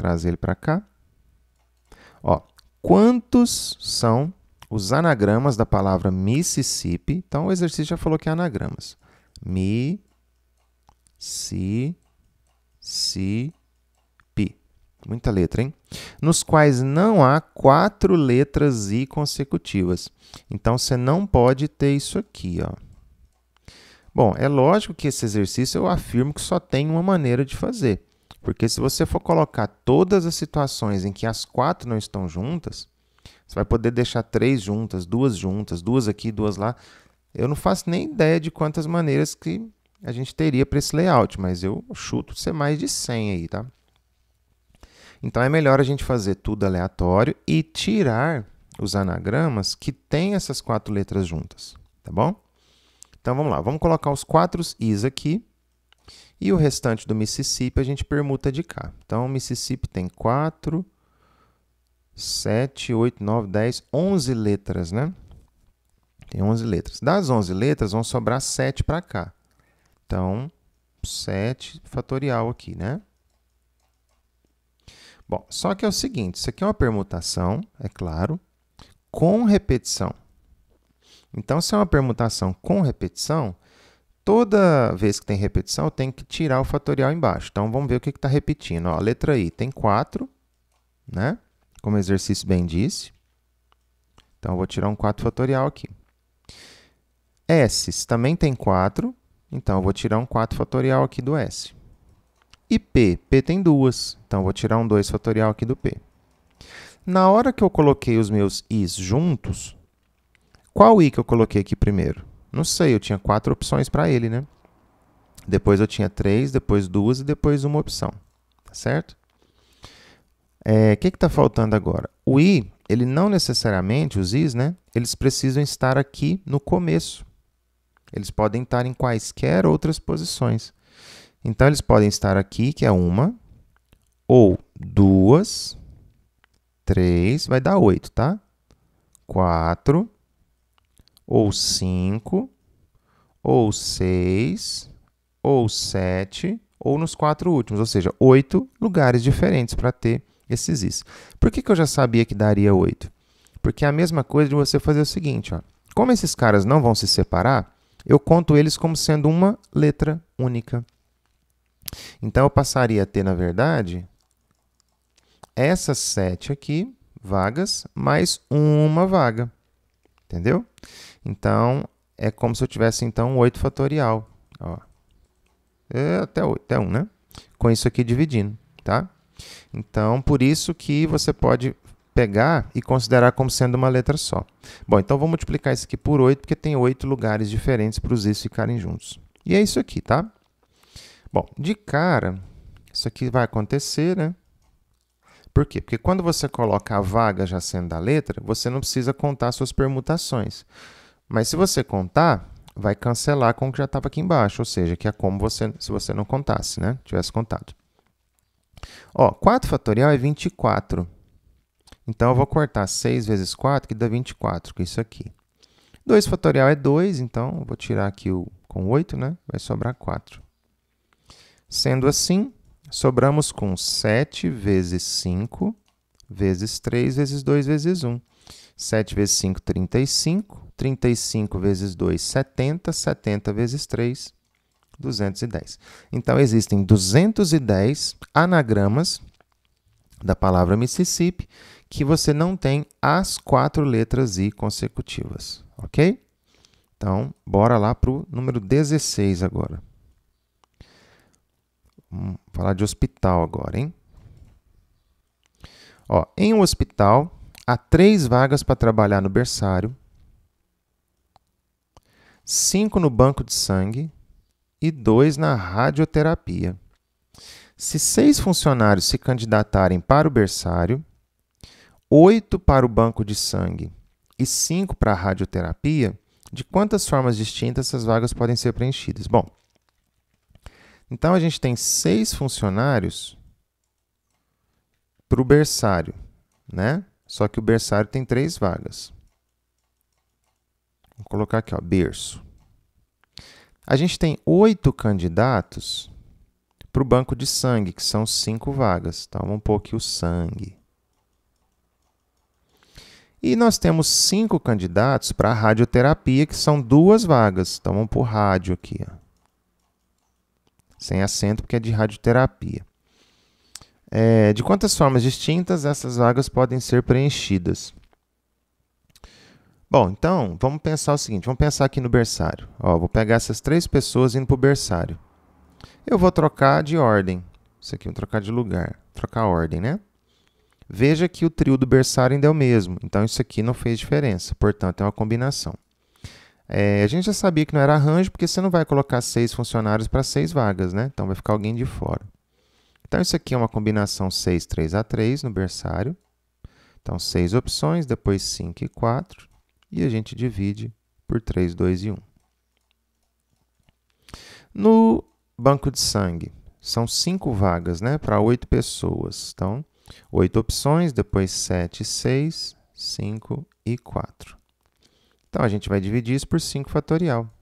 trazer ele para cá. Ó, quantos são os anagramas da palavra Mississippi? Então, o exercício já falou que é anagramas. Mi, si, si, pi. Muita letra, hein? Nos quais não há quatro letras I consecutivas. Então, você não pode ter isso aqui, ó. Bom, é lógico que esse exercício eu afirmo que só tem uma maneira de fazer. Porque se você for colocar todas as situações em que as quatro não estão juntas, você vai poder deixar três juntas, duas juntas, duas aqui, duas lá. Eu não faço nem ideia de quantas maneiras que a gente teria para esse layout, mas eu chuto ser mais de 100 aí, tá? Então é melhor a gente fazer tudo aleatório e tirar os anagramas que têm essas quatro letras juntas, tá bom? Então vamos lá, vamos colocar os quatro i's aqui e o restante do Mississippi a gente permuta de cá. Então, o Mississippi tem 4, 7, 8, 9, 10, 11 letras, né? Tem 11 letras. Das 11 letras, vão sobrar 7 para cá. Então, 7 fatorial aqui, né? Bom, só que é o seguinte, isso aqui é uma permutação, é claro, com repetição. Então, se é uma permutação com repetição, Toda vez que tem repetição, eu tenho que tirar o fatorial embaixo. Então, vamos ver o que está repetindo. Ó, a letra I tem 4, né? como o exercício bem disse. Então, eu vou tirar um 4 fatorial aqui. S também tem 4, então eu vou tirar um 4 fatorial aqui do S. E P, P tem duas, então eu vou tirar um 2 fatorial aqui do P. Na hora que eu coloquei os meus i's juntos, qual i que eu coloquei aqui primeiro? Não sei, eu tinha quatro opções para ele, né? Depois eu tinha três, depois duas e depois uma opção, tá certo? O é, que está faltando agora? O i, ele não necessariamente, os is, né? Eles precisam estar aqui no começo. Eles podem estar em quaisquer outras posições. Então, eles podem estar aqui, que é uma, ou duas, três, vai dar oito, tá? Quatro, ou cinco, ou seis, ou sete, ou nos quatro últimos, ou seja, oito lugares diferentes para ter esses is. Por que, que eu já sabia que daria oito? Porque é a mesma coisa de você fazer o seguinte, ó. como esses caras não vão se separar, eu conto eles como sendo uma letra única. Então, eu passaria a ter, na verdade, essas sete aqui, vagas, mais uma vaga. Entendeu? Então, é como se eu tivesse, então, 8 fatorial. Ó. É até, 8, até 1, né? Com isso aqui dividindo, tá? Então, por isso que você pode pegar e considerar como sendo uma letra só. Bom, então vou multiplicar isso aqui por 8, porque tem 8 lugares diferentes para os isso ficarem juntos. E é isso aqui, tá? Bom, de cara, isso aqui vai acontecer, né? Por quê? Porque quando você coloca a vaga já sendo da letra, você não precisa contar suas permutações. Mas se você contar, vai cancelar com o que já estava aqui embaixo, ou seja, que é como você, se você não contasse, né? Tivesse contado. Ó, 4 fatorial é 24. Então, eu vou cortar 6 vezes 4, que dá 24, que é isso aqui. 2 fatorial é 2, então eu vou tirar aqui o, com 8, né? Vai sobrar 4. Sendo assim, Sobramos com 7 vezes 5, vezes 3, vezes 2, vezes 1. 7 vezes 5, 35. 35 vezes 2, 70. 70 vezes 3, 210. Então, existem 210 anagramas da palavra Mississippi que você não tem as quatro letras I consecutivas, ok? Então, bora lá para o número 16 agora. Vamos falar de hospital agora, hein? Ó, em um hospital, há três vagas para trabalhar no berçário, cinco no banco de sangue e dois na radioterapia. Se seis funcionários se candidatarem para o berçário, oito para o banco de sangue e cinco para a radioterapia, de quantas formas distintas essas vagas podem ser preenchidas? Bom, então a gente tem seis funcionários para o berçário, né? Só que o berçário tem três vagas. Vou colocar aqui, ó, berço. A gente tem oito candidatos para o banco de sangue, que são cinco vagas. Então, vamos pôr aqui o sangue. E nós temos cinco candidatos para a radioterapia, que são duas vagas. Então, vamos pôr rádio aqui. Ó sem acento, porque é de radioterapia. É, de quantas formas distintas essas vagas podem ser preenchidas? Bom, então vamos pensar o seguinte: vamos pensar aqui no berçário. Ó, vou pegar essas três pessoas indo para o berçário. Eu vou trocar de ordem. Isso aqui, vou é trocar de lugar. Trocar ordem, né? Veja que o trio do berçário ainda é o mesmo. Então isso aqui não fez diferença. Portanto, é uma combinação. É, a gente já sabia que não era arranjo, porque você não vai colocar seis funcionários para seis vagas, né? Então vai ficar alguém de fora. Então isso aqui é uma combinação 6, 3 a 3 no berçário. Então seis opções, depois 5 e 4. E a gente divide por 3, 2 e 1. No banco de sangue, são cinco vagas né, para oito pessoas. Então, oito opções, depois 7, 6, 5 e 4. Então, a gente vai dividir isso por 5 fatorial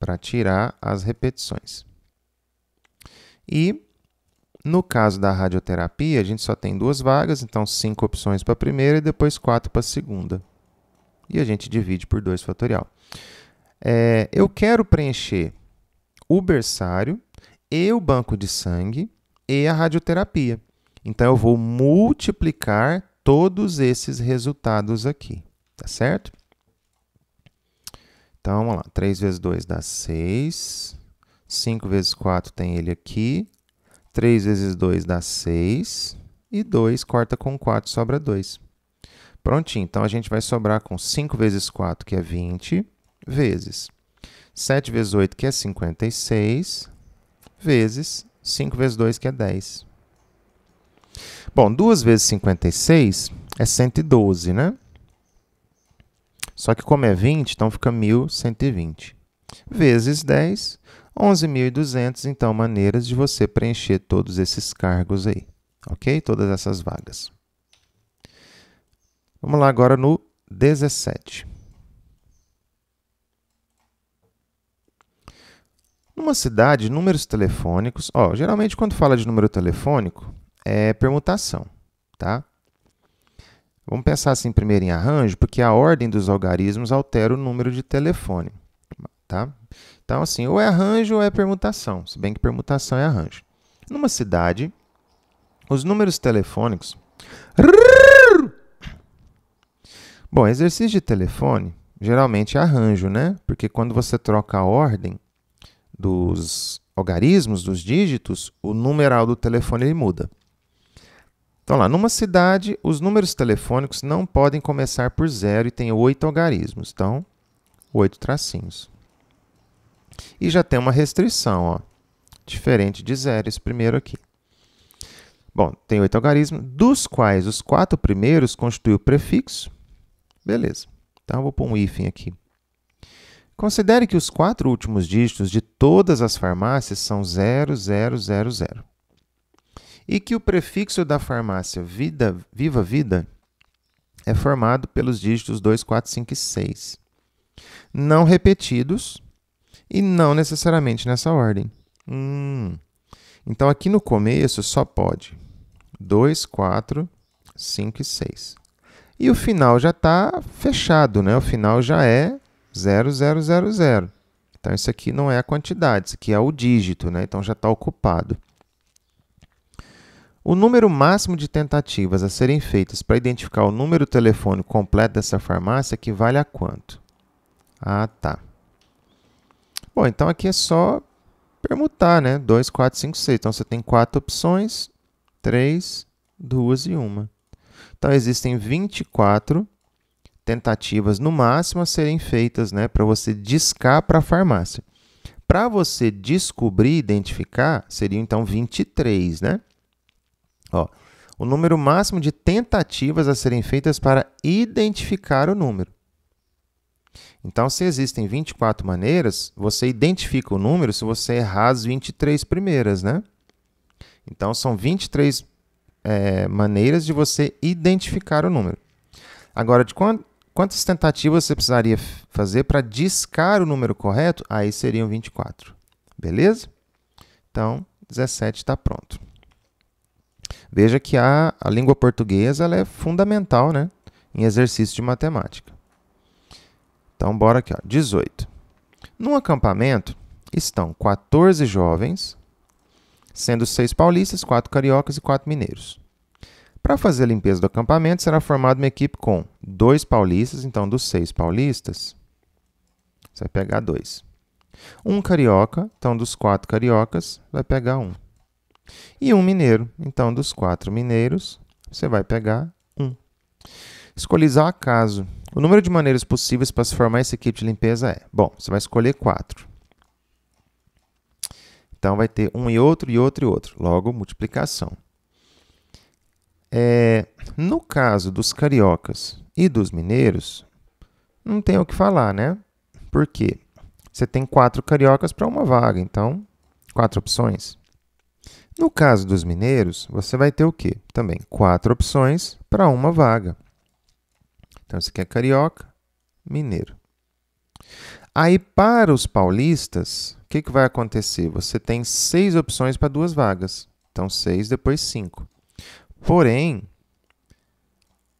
para tirar as repetições. E no caso da radioterapia, a gente só tem duas vagas, então cinco opções para a primeira e depois quatro para a segunda. E a gente divide por 2 fatorial. É, eu quero preencher o berçário e o banco de sangue e a radioterapia. Então eu vou multiplicar todos esses resultados aqui. Tá certo? Então, vamos lá. 3 vezes 2 dá 6. 5 vezes 4 tem ele aqui. 3 vezes 2 dá 6. E 2 corta com 4, sobra 2. Prontinho. Então, a gente vai sobrar com 5 vezes 4, que é 20, vezes 7 vezes 8, que é 56, vezes 5 vezes 2, que é 10. Bom, 2 vezes 56 é 112, né? Só que como é 20, então fica 1.120. Vezes 10, 11.200, então maneiras de você preencher todos esses cargos aí, ok? Todas essas vagas. Vamos lá agora no 17. Numa cidade, números telefônicos. Ó, geralmente, quando fala de número telefônico, é permutação, tá? Vamos pensar assim primeiro em arranjo, porque a ordem dos algarismos altera o número de telefone. Tá? Então, assim, ou é arranjo ou é permutação, se bem que permutação é arranjo. Numa cidade, os números telefônicos. Bom, exercício de telefone geralmente é arranjo, né? Porque quando você troca a ordem dos algarismos, dos dígitos, o numeral do telefone ele muda. Então, lá, numa cidade, os números telefônicos não podem começar por zero e tem oito algarismos. Então, oito tracinhos. E já tem uma restrição, ó, diferente de zero, esse primeiro aqui. Bom, tem oito algarismos, dos quais os quatro primeiros constituem o prefixo. Beleza. Então, eu vou pôr um hífen aqui. Considere que os quatro últimos dígitos de todas as farmácias são 0000 e que o prefixo da farmácia vida, Viva Vida é formado pelos dígitos 2, 4, 5 e 6. Não repetidos e não necessariamente nessa ordem. Hum. Então aqui no começo só pode 2, 4, 5 e 6. E o final já está fechado, né? O final já é 0, 0, 0, 0. Então isso aqui não é a quantidade, isso aqui é o dígito, né? Então já está ocupado. O número máximo de tentativas a serem feitas para identificar o número telefônico completo dessa farmácia equivale a quanto? Ah, tá. Bom, então aqui é só permutar, né? 2, 4, 5, 6. Então você tem quatro opções: 3, 2 e 1. Então existem 24 tentativas no máximo a serem feitas né, para você discar para a farmácia. Para você descobrir, identificar, seriam então 23, né? Ó, o número máximo de tentativas a serem feitas para identificar o número. Então, se existem 24 maneiras, você identifica o número se você errar as 23 primeiras, né? Então, são 23 é, maneiras de você identificar o número. Agora, de quant, quantas tentativas você precisaria fazer para discar o número correto? Aí seriam 24. Beleza? Então, 17 está pronto. Veja que a, a língua portuguesa ela é fundamental né, em exercício de matemática. Então, bora aqui. Ó, 18. Num acampamento estão 14 jovens, sendo 6 paulistas, 4 cariocas e 4 mineiros. Para fazer a limpeza do acampamento, será formada uma equipe com dois paulistas, então dos seis paulistas, você vai pegar dois. Um carioca, então dos quatro cariocas, vai pegar um e um mineiro. Então, dos quatro mineiros, você vai pegar um. Escolhizar ao acaso. O número de maneiras possíveis para se formar esse kit de limpeza é. Bom, você vai escolher quatro. Então, vai ter um e outro, e outro e outro. Logo, multiplicação. É, no caso dos cariocas e dos mineiros, não tem o que falar, né? Por quê? Você tem quatro cariocas para uma vaga, então, quatro opções. No caso dos mineiros, você vai ter o quê? Também quatro opções para uma vaga. Então você quer é carioca, mineiro. Aí para os paulistas, o que, que vai acontecer? Você tem seis opções para duas vagas. Então seis, depois cinco. Porém,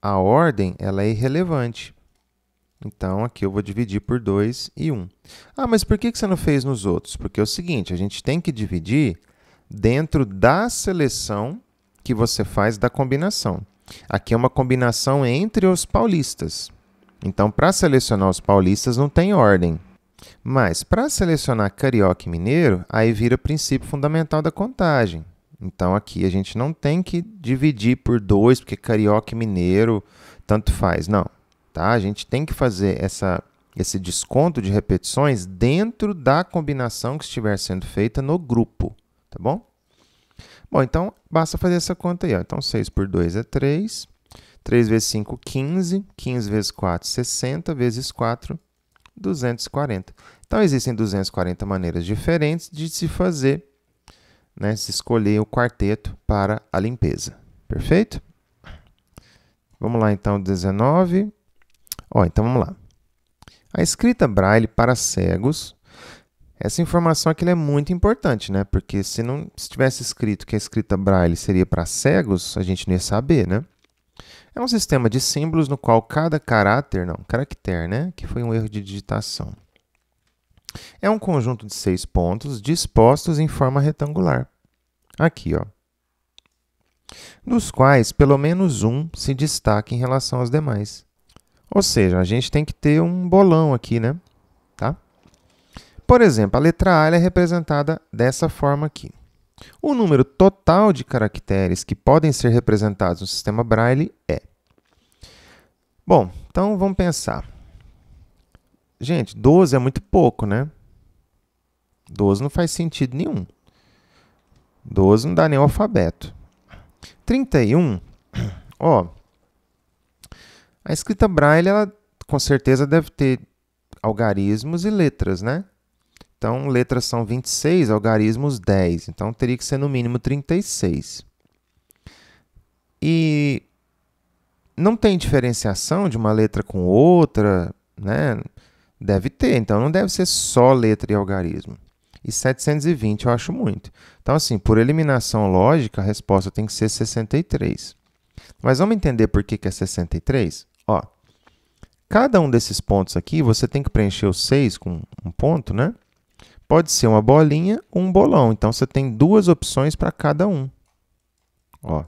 a ordem ela é irrelevante. Então, aqui eu vou dividir por 2 e 1. Um. Ah, mas por que você não fez nos outros? Porque é o seguinte, a gente tem que dividir dentro da seleção que você faz da combinação. Aqui é uma combinação entre os paulistas. Então, para selecionar os paulistas, não tem ordem. Mas, para selecionar carioca e mineiro, aí vira o princípio fundamental da contagem. Então, aqui a gente não tem que dividir por dois, porque carioca e mineiro, tanto faz. Não. Tá? A gente tem que fazer essa, esse desconto de repetições dentro da combinação que estiver sendo feita no grupo tá bom? Bom, então basta fazer essa conta aí. Ó. Então 6 por 2 é 3. 3 vezes 5, 15. 15 vezes 4, 60. Vezes 4, 240. Então existem 240 maneiras diferentes de se fazer, né, se escolher o quarteto para a limpeza. Perfeito? Vamos lá então, 19. Ó, então vamos lá. A escrita braille para cegos essa informação aqui é muito importante, né? Porque se não se tivesse escrito que a escrita Braille seria para cegos, a gente não ia saber, né? É um sistema de símbolos no qual cada caráter, não, caractere, né? Que foi um erro de digitação. É um conjunto de seis pontos dispostos em forma retangular. Aqui, ó. Dos quais pelo menos um se destaca em relação aos demais. Ou seja, a gente tem que ter um bolão aqui, né? Por exemplo, a letra A é representada dessa forma aqui. O número total de caracteres que podem ser representados no sistema Braille é. Bom, então vamos pensar. Gente, 12 é muito pouco, né? 12 não faz sentido nenhum. 12 não dá nem o alfabeto. 31, ó. A escrita Braille, ela com certeza deve ter algarismos e letras, né? Então, letras são 26, algarismos 10. Então, teria que ser no mínimo 36. E não tem diferenciação de uma letra com outra, né? Deve ter, então não deve ser só letra e algarismo. E 720 eu acho muito. Então, assim, por eliminação lógica, a resposta tem que ser 63. Mas vamos entender por que, que é 63? Ó, cada um desses pontos aqui, você tem que preencher os 6 com um ponto, né? Pode ser uma bolinha ou um bolão. Então você tem duas opções para cada um. Ó.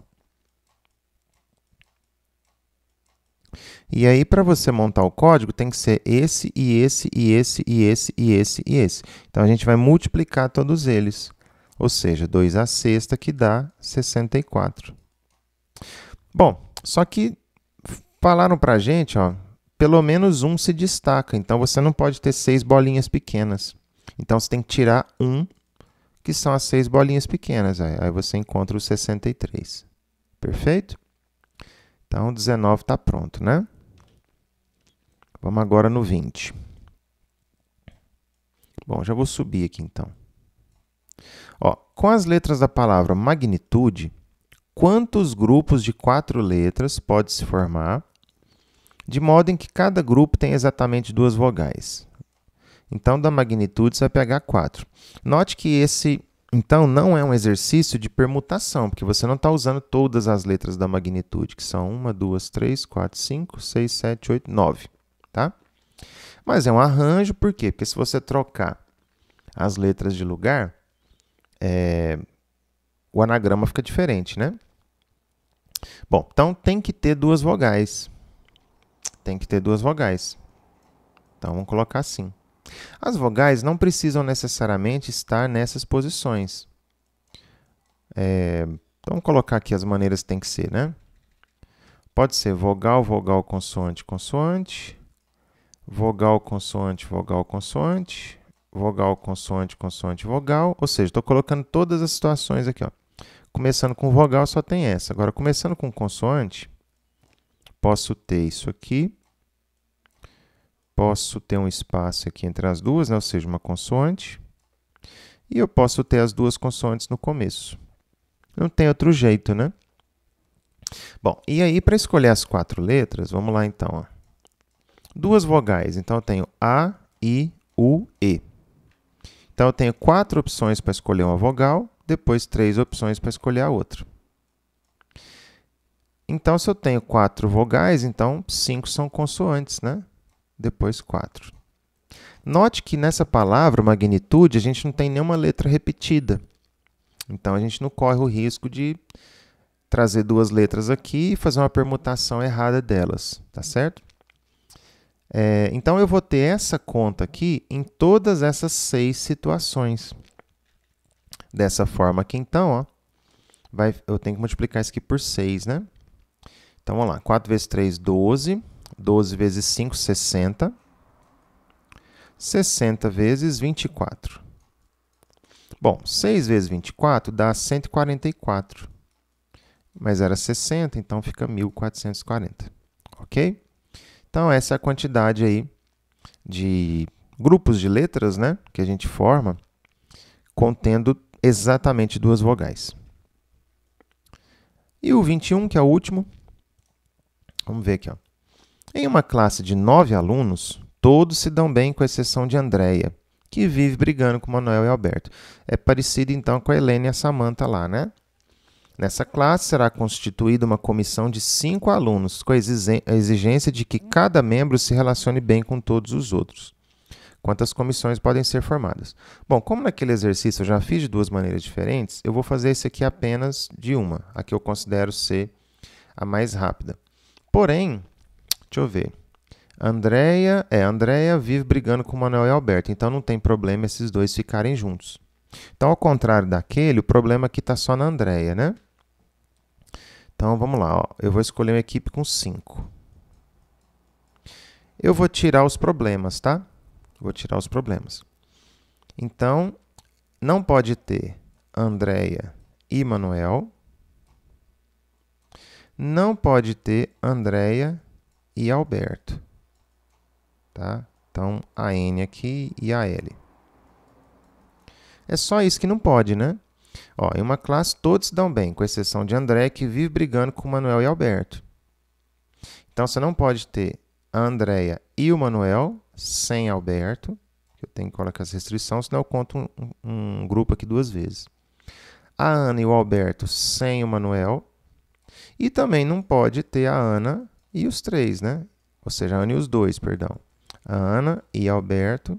E aí, para você montar o código, tem que ser esse, e esse, e esse, e esse, e esse, e esse. Então, a gente vai multiplicar todos eles. Ou seja, 2 à sexta, que dá 64. Bom, só que falaram para a gente, ó, pelo menos um se destaca. Então, você não pode ter seis bolinhas pequenas. Então você tem que tirar um, que são as seis bolinhas pequenas. Aí, aí você encontra os 63. Perfeito? Então 19 está pronto, né? Vamos agora no 20. Bom, já vou subir aqui então. Ó, com as letras da palavra magnitude, quantos grupos de quatro letras pode se formar, de modo em que cada grupo tem exatamente duas vogais? Então, da magnitude, você vai pegar 4. Note que esse, então, não é um exercício de permutação, porque você não está usando todas as letras da magnitude, que são 1, 2, 3, 4, 5, 6, 7, 8, 9. Tá? Mas é um arranjo, por quê? Porque se você trocar as letras de lugar, é... o anagrama fica diferente, né? Bom, então tem que ter duas vogais. Tem que ter duas vogais. Então vamos colocar assim. As vogais não precisam necessariamente estar nessas posições. É, vamos colocar aqui as maneiras que tem que ser, né? Pode ser vogal, vogal, consoante, consoante, vogal, consoante, vogal, consoante, vogal, consoante, consoante, vogal. Ou seja, estou colocando todas as situações aqui. Ó. Começando com vogal, só tem essa. Agora, começando com consoante, posso ter isso aqui posso ter um espaço aqui entre as duas, né? ou seja, uma consoante, e eu posso ter as duas consoantes no começo. Não tem outro jeito, né? Bom, e aí para escolher as quatro letras, vamos lá então. Ó. Duas vogais, então eu tenho A, I, U, E. Então eu tenho quatro opções para escolher uma vogal, depois três opções para escolher a outra. Então, se eu tenho quatro vogais, então cinco são consoantes, né? depois 4. Note que nessa palavra magnitude a gente não tem nenhuma letra repetida. Então a gente não corre o risco de trazer duas letras aqui e fazer uma permutação errada delas, tá certo? É, então eu vou ter essa conta aqui em todas essas seis situações. Dessa forma aqui, então, ó, vai, eu tenho que multiplicar isso aqui por 6, né? Então vamos lá, 4 vezes 3, 12. 12 vezes 5, 60. 60 vezes 24. Bom, 6 vezes 24 dá 144. Mas era 60, então fica 1440. Ok? Então, essa é a quantidade aí de grupos de letras né, que a gente forma contendo exatamente duas vogais. E o 21, que é o último, vamos ver aqui. Ó. Em uma classe de nove alunos, todos se dão bem com exceção de Andréia, que vive brigando com Manuel e Alberto. É parecido então com a Helena e a Samanta lá, né? Nessa classe será constituída uma comissão de cinco alunos, com a exigência de que cada membro se relacione bem com todos os outros. Quantas comissões podem ser formadas? Bom, como naquele exercício eu já fiz de duas maneiras diferentes, eu vou fazer esse aqui apenas de uma, a que eu considero ser a mais rápida. Porém, Deixa eu ver. Andréia, é, Andréia vive brigando com Manuel e Alberto, então não tem problema esses dois ficarem juntos. Então, ao contrário daquele, o problema aqui está só na Andréia, né? Então, vamos lá, ó. eu vou escolher uma equipe com 5. Eu vou tirar os problemas, tá? Vou tirar os problemas. Então, não pode ter Andréia e Manuel. Não pode ter Andréia e e Alberto. Tá? Então, a N aqui e a L. É só isso que não pode, né? Ó, em uma classe todos se dão bem, com exceção de André, que vive brigando com Manuel e Alberto. Então, você não pode ter a Andrea e o Manuel sem Alberto. Eu tenho que colocar essa restrição, senão eu conto um, um grupo aqui duas vezes. A Ana e o Alberto sem o Manuel. E também não pode ter a Ana e os três, né? Ou seja, a Ana e os dois, perdão. A Ana e Alberto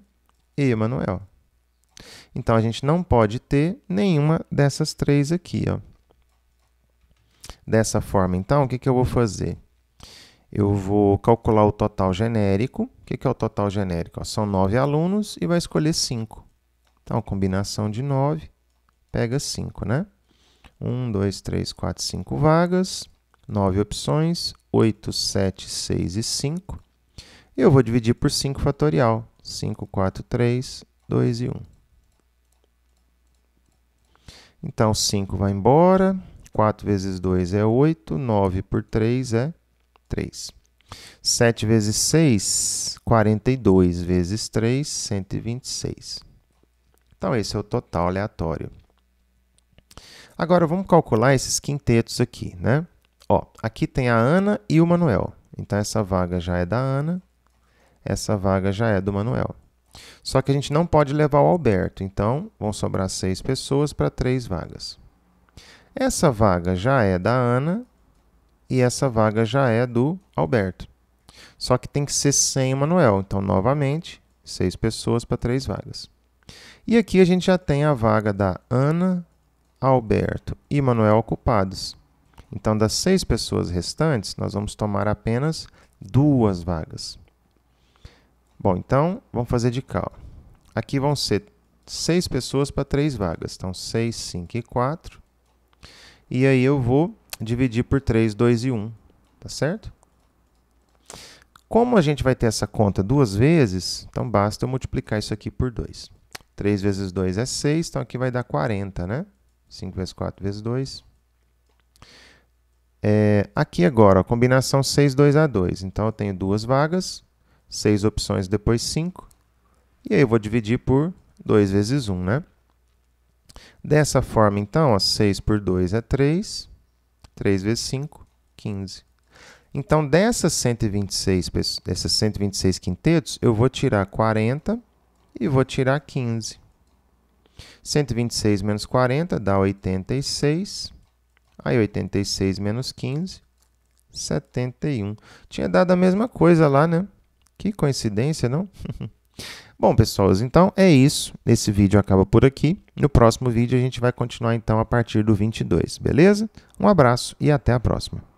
e Emanuel. Então, a gente não pode ter nenhuma dessas três aqui. Ó. Dessa forma, então, o que, que eu vou fazer? Eu vou calcular o total genérico. O que, que é o total genérico? Ó, são nove alunos e vai escolher cinco. Então, combinação de nove pega cinco, né? Um, dois, três, quatro, cinco vagas, nove opções, 8, 7, 6 e 5. E eu vou dividir por 5 fatorial. 5, 4, 3, 2 e 1. Então, 5 vai embora. 4 vezes 2 é 8. 9 por 3 é 3. 7 vezes 6, 42 vezes 3, 126. Então, esse é o total aleatório. Agora, vamos calcular esses quintetos aqui, né? Ó, aqui tem a Ana e o Manuel. Então essa vaga já é da Ana, essa vaga já é do Manuel. Só que a gente não pode levar o Alberto, então vão sobrar seis pessoas para três vagas. Essa vaga já é da Ana e essa vaga já é do Alberto. Só que tem que ser sem o Manuel, então novamente seis pessoas para três vagas. E aqui a gente já tem a vaga da Ana, Alberto e Manuel ocupados. Então, das seis pessoas restantes, nós vamos tomar apenas duas vagas. Bom, então, vamos fazer de cá. Ó. Aqui vão ser seis pessoas para três vagas. Então, seis, cinco e quatro. E aí eu vou dividir por três, dois e um. Tá certo? Como a gente vai ter essa conta duas vezes, então basta eu multiplicar isso aqui por 2. 3 vezes 2 é 6, então aqui vai dar 40, né? 5 vezes 4 vezes 2, é, aqui agora, a combinação 6, 2, A2. Então, eu tenho duas vagas, seis opções, depois 5. E aí, eu vou dividir por 2 vezes 1, um, né? Dessa forma, então, ó, 6 por 2 é 3. 3 vezes 5, 15. Então, dessas 126, dessas 126 quintetos, eu vou tirar 40 e vou tirar 15. 126 menos 40 dá 86. Aí 86 menos 15, 71. Tinha dado a mesma coisa lá, né? Que coincidência, não? Bom, pessoal, então é isso. Esse vídeo acaba por aqui. No próximo vídeo a gente vai continuar então a partir do 22, beleza? Um abraço e até a próxima.